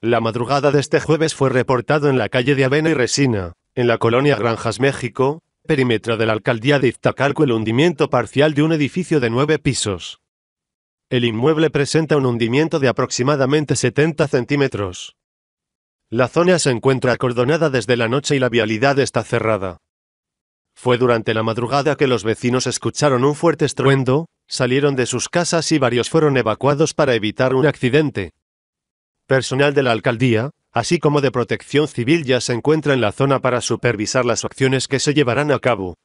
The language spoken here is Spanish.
La madrugada de este jueves fue reportado en la calle de Avena y Resina, en la colonia Granjas México, perímetro de la alcaldía de Iztacalco el hundimiento parcial de un edificio de nueve pisos. El inmueble presenta un hundimiento de aproximadamente 70 centímetros. La zona se encuentra acordonada desde la noche y la vialidad está cerrada. Fue durante la madrugada que los vecinos escucharon un fuerte estruendo, salieron de sus casas y varios fueron evacuados para evitar un accidente. Personal de la alcaldía, así como de protección civil ya se encuentra en la zona para supervisar las acciones que se llevarán a cabo.